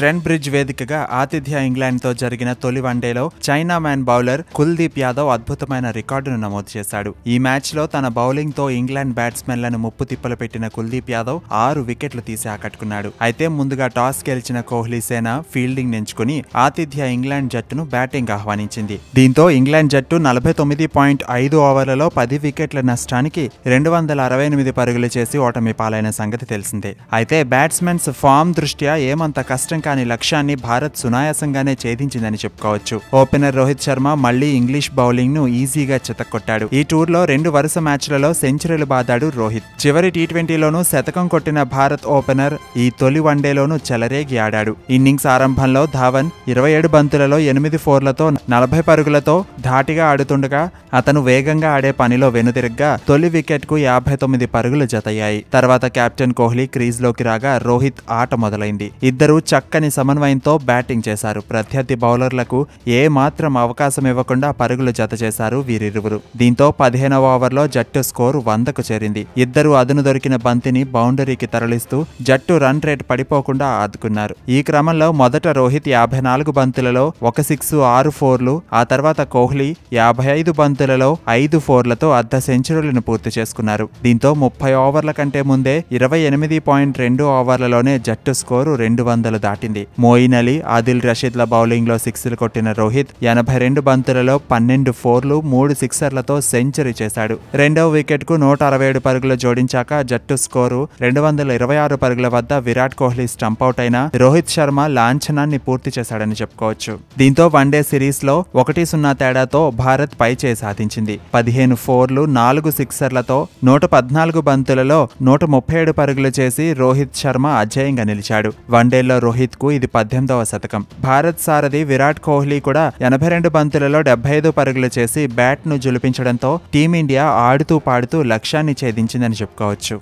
trend bridge వేదికగా ఆతిథ్య ఇంగ్లాండ్తో జరిగిన తొలి వన్డేలో chinaman bowler Kuldeep Yadav అద్భుతమైన రికార్డును నమోదు చేశాడు ఈ మ్యాచ్లో తన బౌలింగ్తో ఇంగ్లాండ్ బ్యాట్స్మెన్లను ముప్పు తిప్పలు పెట్టిన కుల్దీప్ యాదవ్ ఆరు వికెట్లు తీసి ఆకట్టుకున్నాడు అయితే ముందుగా టాస్ గెలిచిన కోహ్లీ సేన ఫీల్డింగ్ ఎంచుకుని ఆతిథ్య ఇంగ్లాండ్ జట్టును బ్యాటింగ్ ఆహ్వానించింది దీంతో ఇంగ్లాండ్ జట్టు నలభై తొమ్మిది పాయింట్ ఐదు ఓవర్లలో పది వికెట్ల నష్టానికి రెండు వందల అరవై ఎనిమిది పరుగులు చేసి ఓటమి పాలైన సంగతి తెలిసిందే అయితే బ్యాట్స్మెన్స్ ఫామ్ దృష్ట్యా ఏమంత కష్టం కాని లక్ష్యాన్ని భారత్ సునాయాసంగానే ఛేదించిందని చెప్పుకోవచ్చు ఓపెనర్ రోహిత్ శర్మ మళ్లీ ఇంగ్లీష్ బౌలింగ్ ను ఈజీగా చితక్కొట్టాడు ఈ టూర్ లో రెండు వరుస మ్యాచ్లలో సెంచరీలు బాదాడు రోహిత్ చివరి టీ ట్వంటీలోనూ శతకం కొట్టిన భారత్ ఓపెనర్ ఈ తొలి వన్డేలోనూ చెలరేగి ఆడాడు ఇన్నింగ్స్ ఆరంభంలో ధావన్ ఇరవై ఏడు బంతులలో ఎనిమిది ఫోర్లతో నలభై పరుగులతో ధాటిగా ఆడుతుండగా అతను వేగంగా ఆడే పనిలో వెనుదిరగ్గా తొలి వికెట్కు యాభై తొమ్మిది పరుగులు జతయ్యాయి తర్వాత కెప్టెన్ కోహ్లీ క్రీజ్లోకి రాగా రోహిత్ ఆట మొదలైంది ఇద్దరు చక్క చక్కని సమన్వయంతో బ్యాటింగ్ చేశారు ప్రత్యర్థి బౌలర్లకు ఏ మాత్రం అవకాశం ఇవ్వకుండా పరుగులు జత చేశారు వీరిరువురు దీంతో పదిహేనవ ఓవర్లో జట్టు స్కోరు వందకు చేరింది ఇద్దరు అదును దొరికిన బంతిని బౌండరీకి తరలిస్తూ జట్టు రన్ రేట్ పడిపోకుండా ఆదుకున్నారు ఈ క్రమంలో మొదట రోహిత్ యాభై నాలుగు బంతులలో ఒక సిక్స్ ఆరు ఫోర్లు ఆ తర్వాత కోహ్లీ యాభై ఐదు బంతులలో ఐదు ఫోర్లతో అర్ధ సెంచరీలను పూర్తి చేసుకున్నారు దీంతో ముప్పై ఓవర్ల కంటే ముందే ఇరవై ఎనిమిది పాయింట్ రెండు ఓవర్లలోనే జట్టు స్కోరు రెండు వందలు దాటి దక్కింది మోయిన్ అలీ ఆదిల్ రషీద్ల బౌలింగ్లో సిక్స్లు కొట్టిన రోహిత్ ఎనభై రెండు బంతులలో పన్నెండు ఫోర్లు మూడు సిక్సర్లతో సెంచరీ చేశాడు రెండవ వికెట్కు నూట అరవై ఏడు పరుగులు జోడించాక జట్టు స్కోరు రెండు వందల ఇరవై ఆరు పరుగుల వద్ద విరాట్ కోహ్లీ అవుట్ అయిన రోహిత్ శర్మ లాంఛనాన్ని పూర్తి చేశాడని చెప్పుకోవచ్చు దీంతో వన్డే సిరీస్లో ఒకటి సున్నా తేడాతో భారత్ పై చే సాధించింది పదిహేను ఫోర్లు నాలుగు సిక్సర్లతో నూట పద్నాలుగు బంతులలో నూట ముప్పై ఏడు పరుగులు చేసి రోహిత్ శర్మ అధ్యయంగా నిలిచాడు వన్డేలో రోహిత్ భారత్కు ఇది పద్దెనిమిదవ శతకం భారత్ సారథి విరాట్ కోహ్లీ కూడా ఎనభై రెండు బంతులలో డెబ్బై ఐదు పరుగులు చేసి బ్యాట్ను జులిపించడంతో టీమిండియా ఆడుతూ పాడుతూ లక్ష్యాన్ని ఛేదించిందని చెప్పుకోవచ్చు